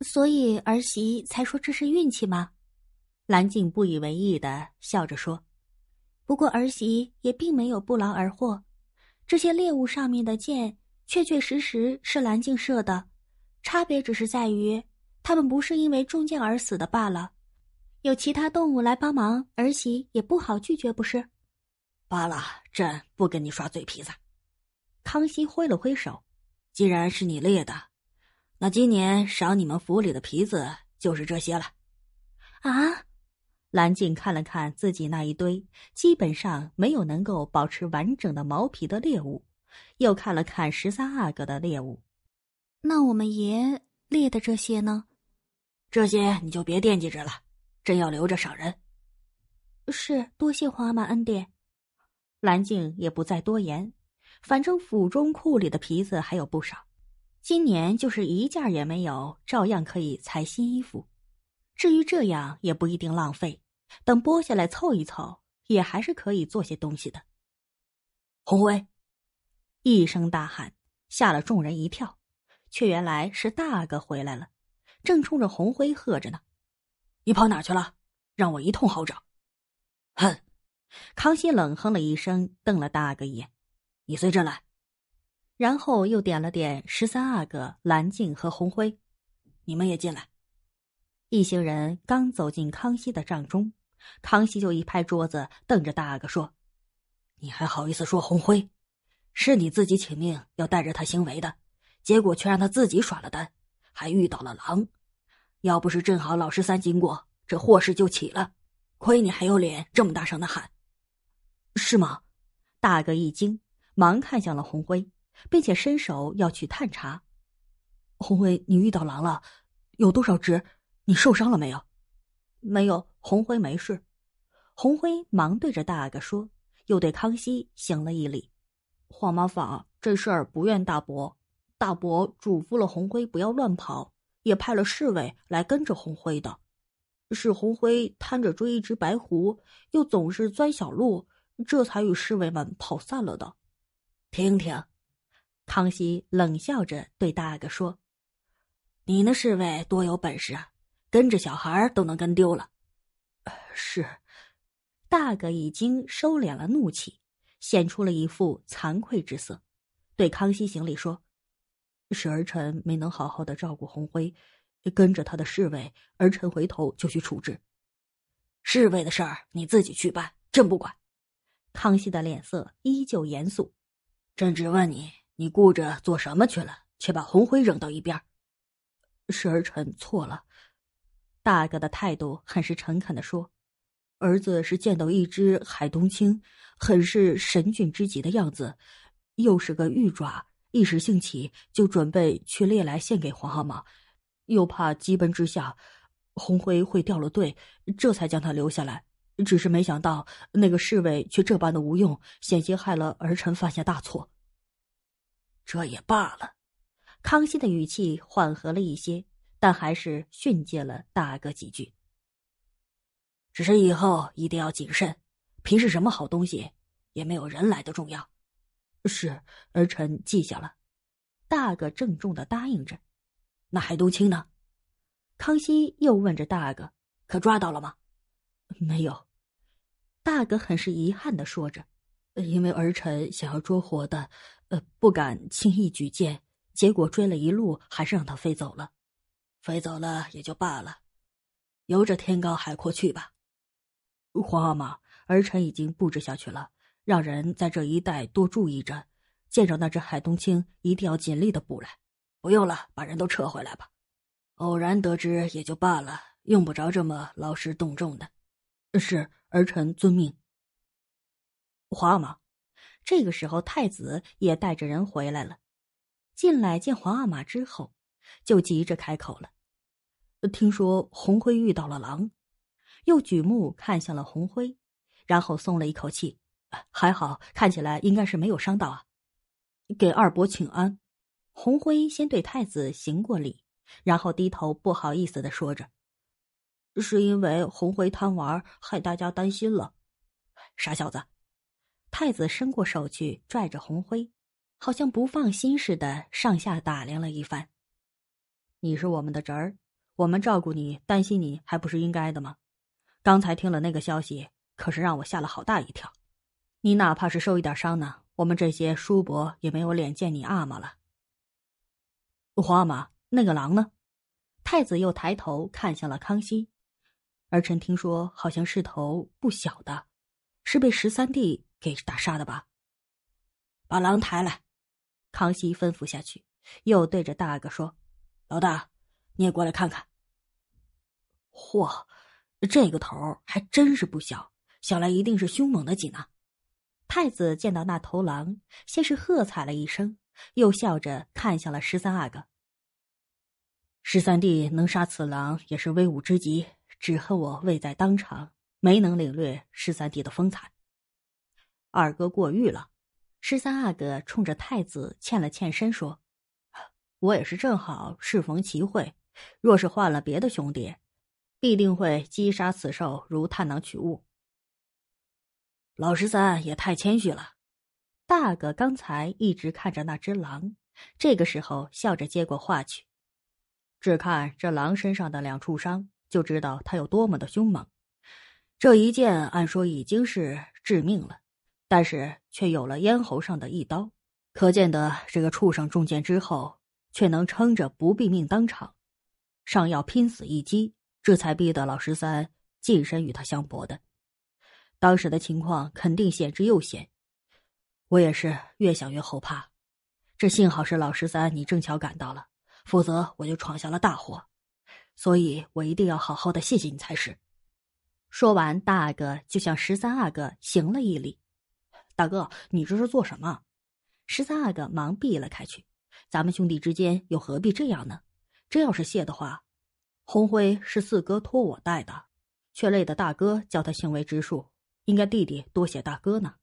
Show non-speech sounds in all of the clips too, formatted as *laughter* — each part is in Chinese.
所以儿媳才说这是运气吗？蓝静不以为意的笑着说：“不过儿媳也并没有不劳而获，这些猎物上面的箭确确实实是蓝静射的，差别只是在于他们不是因为中箭而死的罢了。有其他动物来帮忙，儿媳也不好拒绝，不是？”罢了，朕不跟你耍嘴皮子。康熙挥了挥手：“既然是你猎的。”那今年赏你们府里的皮子就是这些了，啊！蓝静看了看自己那一堆，基本上没有能够保持完整的毛皮的猎物，又看了看十三阿哥的猎物。那我们爷猎的这些呢？这些你就别惦记着了，真要留着赏人。是多谢皇阿玛恩典，蓝静也不再多言，反正府中库里的皮子还有不少。今年就是一件也没有，照样可以裁新衣服。至于这样，也不一定浪费。等剥下来凑一凑，也还是可以做些东西的。红辉，一声大喊，吓了众人一跳，却原来是大阿哥回来了，正冲着红辉喝着呢：“你跑哪去了？让我一通好找。”哼，康熙冷哼了一声，瞪了大阿哥一眼：“你随朕来。”然后又点了点十三阿哥、蓝静和红辉，你们也进来。一行人刚走进康熙的帐中，康熙就一拍桌子，瞪着大阿哥说：“你还好意思说红辉？是你自己请命要带着他行为的，结果却让他自己耍了单，还遇到了狼。要不是正好老十三经过，这祸事就起了。亏你还有脸这么大声的喊，是吗？”大哥一惊，忙看向了红辉。并且伸手要去探查，红辉，你遇到狼了？有多少只？你受伤了没有？没有，红辉没事。红辉忙对着大阿哥说，又对康熙行了一礼：“黄麻坊这事儿不怨大伯。大伯嘱咐了红辉不要乱跑，也派了侍卫来跟着红辉的。是红辉贪着追一只白狐，又总是钻小路，这才与侍卫们跑散了的。听听。”康熙冷笑着对大阿哥说：“你那侍卫多有本事啊，跟着小孩都能跟丢了。”是，大阿哥已经收敛了怒气，显出了一副惭愧之色，对康熙行礼说：“是儿臣没能好好的照顾红辉，跟着他的侍卫，儿臣回头就去处置侍卫的事儿，你自己去办，朕不管。”康熙的脸色依旧严肃，朕只问你。你顾着做什么去了？却把红辉扔到一边，是儿臣错了。大哥的态度很是诚恳的说：“儿子是见到一只海东青，很是神俊之极的样子，又是个玉爪，一时兴起就准备去猎来献给皇阿玛，又怕急奔之下，红辉会掉了队，这才将他留下来。只是没想到那个侍卫却这般的无用，险些害了儿臣犯下大错。”这也罢了，康熙的语气缓和了一些，但还是训诫了大哥几句。只是以后一定要谨慎，平是什么好东西，也没有人来的重要。是儿臣记下了。大哥郑重的答应着。那海东青呢？康熙又问着大哥：“可抓到了吗？”“没有。”大哥很是遗憾的说着，“因为儿臣想要捉活的。”呃，不敢轻易举荐，结果追了一路，还是让他飞走了。飞走了也就罢了，由着天高海阔去吧。皇阿玛，儿臣已经布置下去了，让人在这一带多注意着，见着那只海东青，一定要尽力的捕来。不用了，把人都撤回来吧。偶然得知也就罢了，用不着这么劳师动众的。是儿臣遵命。皇阿玛。这个时候，太子也带着人回来了。进来见皇阿玛之后，就急着开口了：“听说红辉遇到了狼。”又举目看向了红辉，然后松了一口气：“还好看起来，应该是没有伤到啊。”给二伯请安。红辉先对太子行过礼，然后低头不好意思的说着：“是因为红辉贪玩，害大家担心了。”傻小子。太子伸过手去拽着红辉，好像不放心似的上下打量了一番。你是我们的侄儿，我们照顾你、担心你还不是应该的吗？刚才听了那个消息，可是让我吓了好大一跳。你哪怕是受一点伤呢，我们这些叔伯也没有脸见你阿玛了。皇阿玛，那个狼呢？太子又抬头看向了康熙。儿臣听说，好像是头不小的，是被十三弟。给打杀的吧，把狼抬来。康熙吩咐下去，又对着大阿哥说：“老大，你也过来看看。”嚯，这个头还真是不小，想来一定是凶猛的紧呢。太子见到那头狼，先是喝彩了一声，又笑着看向了十三阿哥：“十三弟能杀此狼，也是威武之极，只恨我未在当场，没能领略十三弟的风采。”二哥过誉了，十三阿哥冲着太子欠了欠身说：“我也是正好适逢其会，若是换了别的兄弟，必定会击杀此兽如探囊取物。”老十三也太谦虚了。大哥刚才一直看着那只狼，这个时候笑着接过话去：“只看这狼身上的两处伤，就知道它有多么的凶猛。这一剑按说已经是致命了。”但是却有了咽喉上的一刀，可见得这个畜生中箭之后，却能撑着不毙命当场，尚要拼死一击，这才逼得老十三近身与他相搏的。当时的情况肯定险之又险，我也是越想越后怕。这幸好是老十三你正巧赶到了，否则我就闯下了大祸。所以我一定要好好的谢谢你才是。说完，大阿哥就向十三阿哥行了一礼。大哥，你这是做什么？十三阿哥忙避了开去。咱们兄弟之间又何必这样呢？这要是谢的话，红辉是四哥托我带的，却累得大哥叫他行为直树，应该弟弟多谢大哥呢。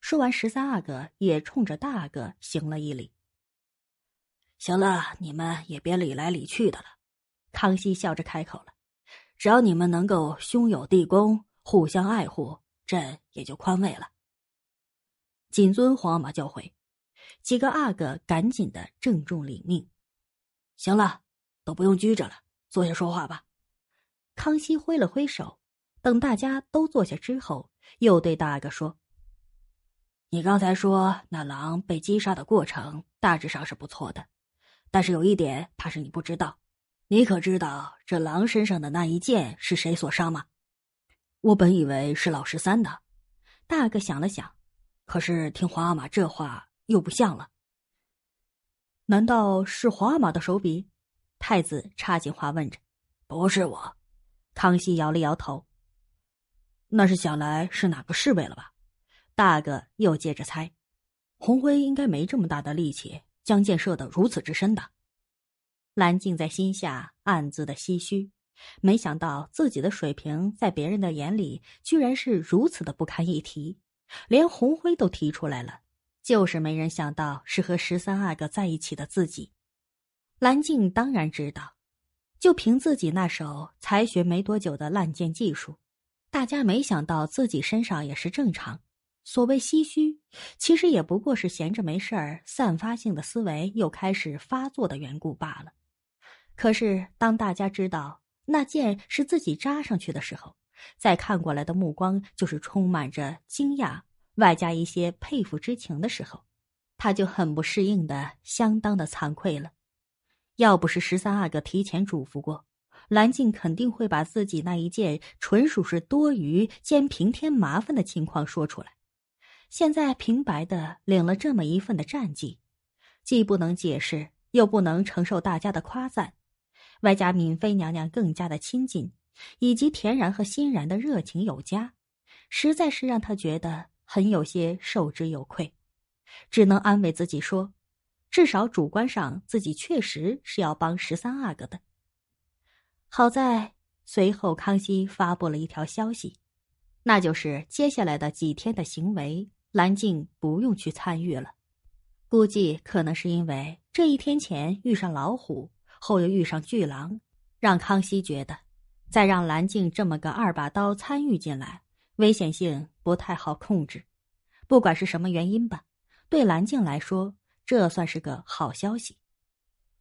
说完，十三阿哥也冲着大哥行了一礼。行了，你们也别理来理去的了。康熙笑着开口了：“只要你们能够兄友弟恭，互相爱护，朕也就宽慰了。”谨遵皇阿玛教诲，几个阿哥赶紧的郑重领命。行了，都不用拘着了，坐下说话吧。康熙挥了挥手，等大家都坐下之后，又对大阿哥说：“你刚才说那狼被击杀的过程大致上是不错的，但是有一点，怕是你不知道。你可知道这狼身上的那一剑是谁所伤吗？”我本以为是老十三的，大阿哥想了想。可是听皇阿玛这话又不像了，难道是皇阿玛的手笔？太子插进话问着：“不是我。”康熙摇了摇头：“那是想来是哪个侍卫了吧？”大哥又接着猜：“红辉应该没这么大的力气将箭射得如此之深的。”蓝静在心下暗自的唏嘘，没想到自己的水平在别人的眼里居然是如此的不堪一提。连洪辉都提出来了，就是没人想到是和十三阿哥在一起的自己。蓝静当然知道，就凭自己那手才学没多久的烂箭技术，大家没想到自己身上也是正常。所谓唏嘘，其实也不过是闲着没事儿，散发性的思维又开始发作的缘故罢了。可是当大家知道那箭是自己扎上去的时候，在看过来的目光就是充满着惊讶，外加一些佩服之情的时候，他就很不适应的，相当的惭愧了。要不是十三阿哥提前嘱咐过，蓝静肯定会把自己那一件纯属是多余兼平添麻烦的情况说出来。现在平白的领了这么一份的战绩，既不能解释，又不能承受大家的夸赞，外加敏妃娘娘更加的亲近。以及田然和欣然的热情有加，实在是让他觉得很有些受之有愧，只能安慰自己说，至少主观上自己确实是要帮十三阿哥的。好在随后康熙发布了一条消息，那就是接下来的几天的行为，蓝静不用去参与了。估计可能是因为这一天前遇上老虎，后又遇上巨狼，让康熙觉得。再让蓝静这么个二把刀参与进来，危险性不太好控制。不管是什么原因吧，对蓝静来说，这算是个好消息。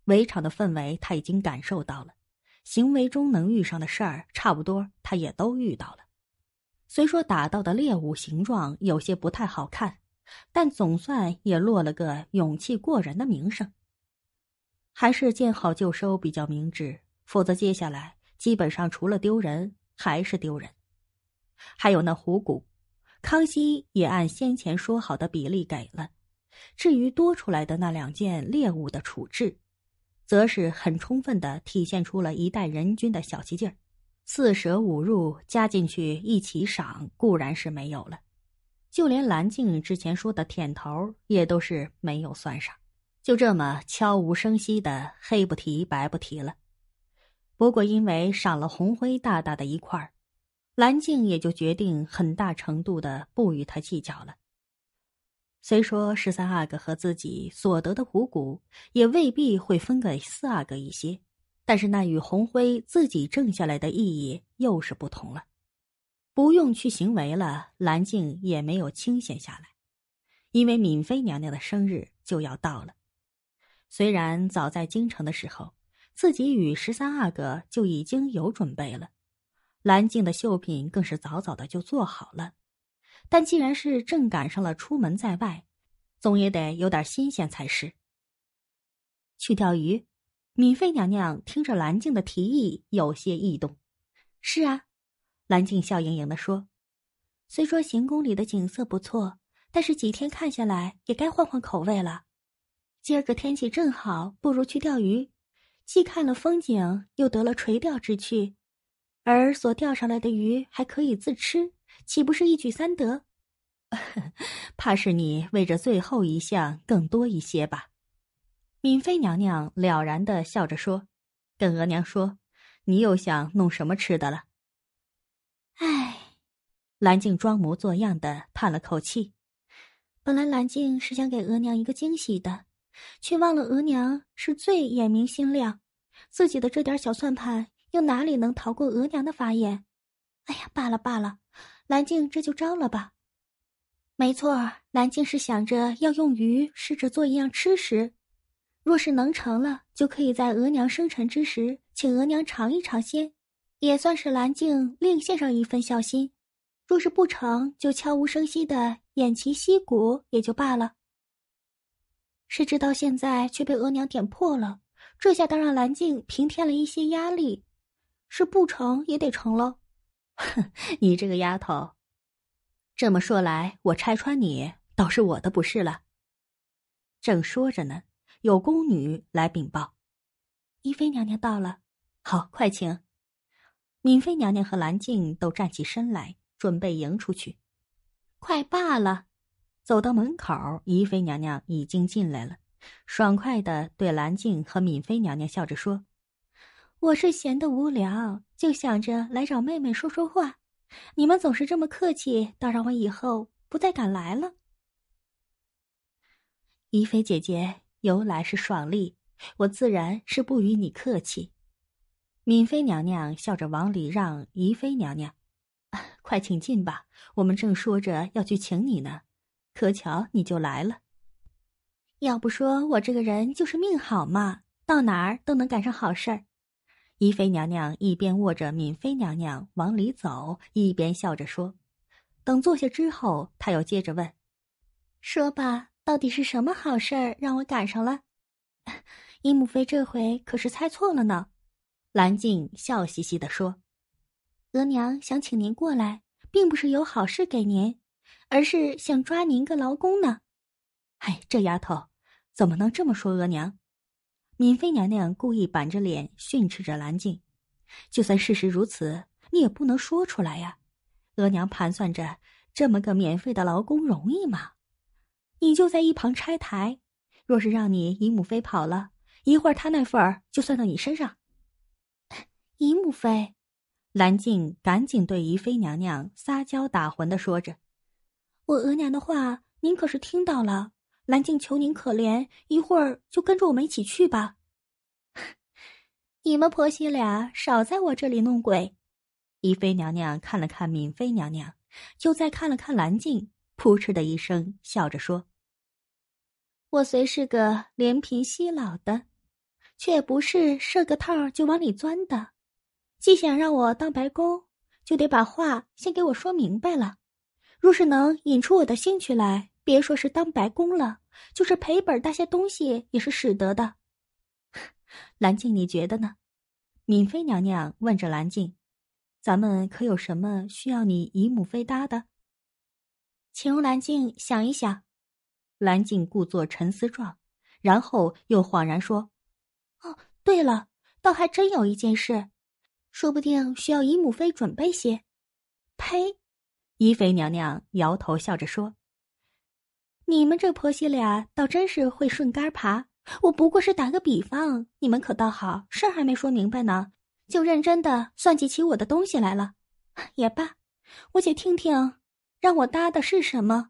围场的氛围他已经感受到了，行为中能遇上的事儿差不多，他也都遇到了。虽说打到的猎物形状有些不太好看，但总算也落了个勇气过人的名声。还是见好就收比较明智，否则接下来……基本上除了丢人还是丢人，还有那虎骨，康熙也按先前说好的比例给了。至于多出来的那两件猎物的处置，则是很充分的体现出了一代人君的小气劲儿。四舍五入加进去一起赏，固然是没有了；就连蓝静之前说的舔头也都是没有算上，就这么悄无声息的黑不提白不提了。不过，因为赏了洪辉大大的一块儿，静也就决定很大程度的不与他计较了。虽说十三阿哥和自己所得的虎骨也未必会分给四阿哥一些，但是那与洪辉自己挣下来的意义又是不同了。不用去行为了，蓝静也没有清闲下来，因为敏妃娘娘的生日就要到了。虽然早在京城的时候。自己与十三阿哥就已经有准备了，兰静的绣品更是早早的就做好了。但既然是正赶上了出门在外，总也得有点新鲜才是。去钓鱼，敏妃娘娘听着兰静的提议有些异动。是啊，兰静笑盈盈的说：“虽说行宫里的景色不错，但是几天看下来也该换换口味了。今儿个天气正好，不如去钓鱼。”既看了风景，又得了垂钓之趣，而所钓上来的鱼还可以自吃，岂不是一举三得？*laughs* 怕是你为这最后一项更多一些吧？敏妃娘娘了然的笑着说：“跟额娘说，你又想弄什么吃的了？”哎，兰静装模作样的叹了口气。本来兰静是想给额娘一个惊喜的。却忘了额娘是最眼明心亮，自己的这点小算盘又哪里能逃过额娘的法眼？哎呀，罢了罢了，蓝静这就招了吧。没错，蓝静是想着要用鱼试着做一样吃食，若是能成了，就可以在额娘生辰之时请额娘尝一尝鲜，也算是蓝静另献上一份孝心。若是不成就悄无声息的偃旗息鼓也就罢了。谁知到现在却被额娘点破了，这下倒让兰静平添了一些压力，是不成也得成喽。哼，你这个丫头，这么说来，我拆穿你倒是我的不是了。正说着呢，有宫女来禀报，宜妃娘娘到了，好，快请。敏妃娘娘和兰静都站起身来，准备迎出去。快罢了。走到门口，怡妃娘娘已经进来了，爽快的对兰静和敏妃娘娘笑着说：“我是闲得无聊，就想着来找妹妹说说话。你们总是这么客气，倒让我以后不再敢来了。”怡妃姐姐由来是爽利，我自然是不与你客气。敏妃娘娘笑着往里让怡妃娘娘：“ *laughs* 快请进吧，我们正说着要去请你呢。”可巧你就来了。要不说我这个人就是命好嘛，到哪儿都能赶上好事儿。伊妃娘娘一边握着敏妃娘娘往里走，一边笑着说：“等坐下之后，她又接着问：‘说吧，到底是什么好事儿让我赶上了？’ *laughs* 伊母妃这回可是猜错了呢。”蓝静笑嘻嘻的说：“额娘想请您过来，并不是有好事给您。”而是想抓您个劳工呢，哎，这丫头怎么能这么说？额娘，敏妃娘娘故意板着脸训斥着兰静。就算事实如此，你也不能说出来呀。额娘盘算着，这么个免费的劳工容易吗？你就在一旁拆台。若是让你姨母妃跑了一会儿，她那份儿就算到你身上。*laughs* 姨母妃，兰静赶紧对姨妃娘娘撒娇打诨的说着。我额娘的话，您可是听到了？兰静求您可怜，一会儿就跟着我们一起去吧。*laughs* 你们婆媳俩少在我这里弄鬼。宜妃娘娘看了看敏妃娘娘，又再看了看兰静，扑哧的一声笑着说：“我虽是个怜贫惜老的，却不是设个套就往里钻的。既想让我当白工，就得把话先给我说明白了。”若是能引出我的兴趣来，别说是当白工了，就是赔本搭些东西也是使得的。兰 *laughs* 静，你觉得呢？敏妃娘娘问着兰静：“咱们可有什么需要你姨母妃搭的？”请兰静想一想。兰静故作沉思状，然后又恍然说：“哦，对了，倒还真有一件事，说不定需要姨母妃准备些。”呸。一妃娘娘摇头笑着说：“你们这婆媳俩倒真是会顺杆爬。我不过是打个比方，你们可倒好，事儿还没说明白呢，就认真的算计起我的东西来了。也罢，我且听听，让我搭的是什么。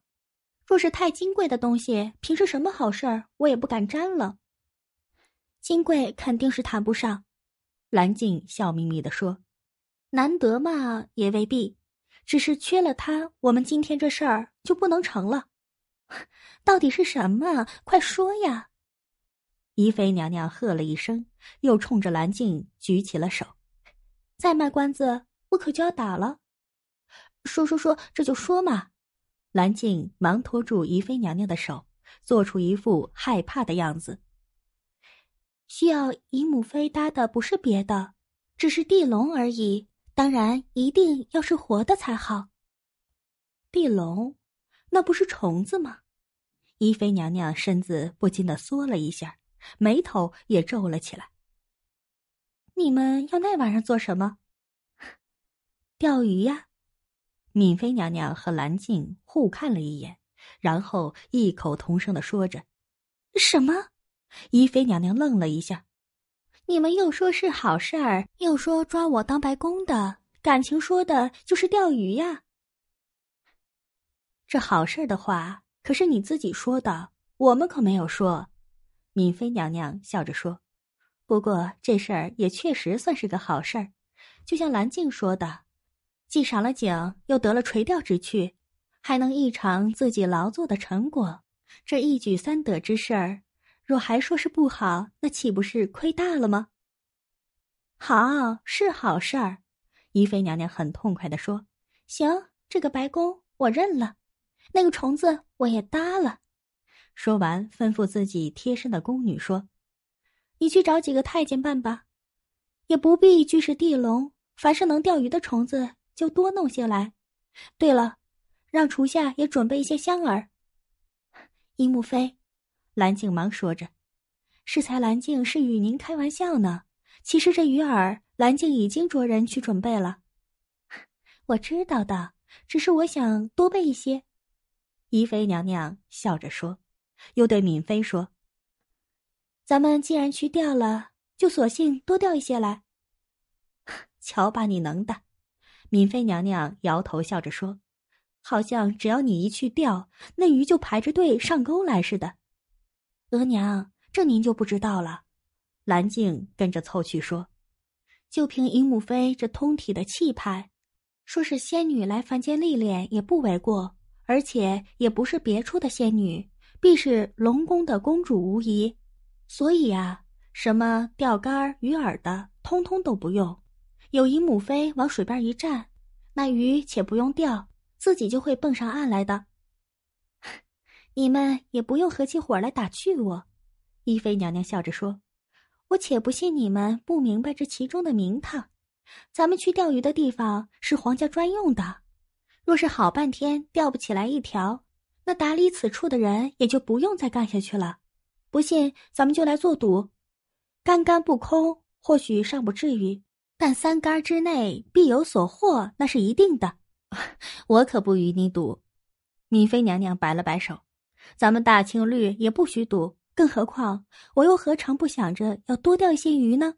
若是太金贵的东西，平时什么好事儿我也不敢沾了。金贵肯定是谈不上。”兰静笑眯眯的说：“难得嘛，也未必。”只是缺了他，我们今天这事儿就不能成了。*laughs* 到底是什么？快说呀！怡妃娘娘喝了一声，又冲着蓝静举起了手。再卖关子，我可就要打了。说说说，这就说嘛！蓝静忙拖住怡妃娘娘的手，做出一副害怕的样子。需要姨母妃搭的不是别的，只是地龙而已。当然一定要是活的才好。地龙，那不是虫子吗？一妃娘娘身子不禁的缩了一下，眉头也皱了起来。你们要那玩意儿做什么？钓鱼呀！敏妃娘娘和蓝静互看了一眼，然后异口同声的说着：“什么？”一妃娘娘愣了一下。你们又说是好事儿，又说抓我当白工的，感情说的就是钓鱼呀？这好事儿的话，可是你自己说的，我们可没有说。敏妃娘娘笑着说：“不过这事儿也确实算是个好事儿，就像兰静说的，既赏了景，又得了垂钓之趣，还能一尝自己劳作的成果，这一举三得之事儿。”若还说是不好，那岂不是亏大了吗？好是好事儿，宜妃娘娘很痛快的说：“行，这个白宫我认了，那个虫子我也搭了。”说完，吩咐自己贴身的宫女说：“你去找几个太监办吧，也不必拘是地龙，凡是能钓鱼的虫子就多弄些来。对了，让厨下也准备一些香饵。”姨母妃。蓝静忙说着：“适才，蓝静是与您开玩笑呢。其实这鱼饵，蓝静已经着人去准备了。*laughs* 我知道的，只是我想多备一些。”怡妃娘娘笑着说，又对敏妃说：“咱们既然去钓了，就索性多钓一些来。*laughs* 瞧把你能的！”敏妃娘娘摇头笑着说：“好像只要你一去钓，那鱼就排着队上钩来似的。”额娘，这您就不知道了。蓝静跟着凑去说：“就凭姨母妃这通体的气派，说是仙女来凡间历练也不为过，而且也不是别处的仙女，必是龙宫的公主无疑。所以啊，什么钓竿、鱼饵的，通通都不用。有姨母妃往水边一站，那鱼且不用钓，自己就会蹦上岸来的。”你们也不用合起伙来打趣我。”一妃娘娘笑着说，“我且不信你们不明白这其中的名堂。咱们去钓鱼的地方是皇家专用的，若是好半天钓不起来一条，那打理此处的人也就不用再干下去了。不信，咱们就来做赌。杆杆不空，或许尚不至于，但三杆之内必有所获，那是一定的。*laughs* 我可不与你赌。”敏妃娘娘摆了摆手。咱们大青绿也不许赌，更何况我又何尝不想着要多钓一些鱼呢？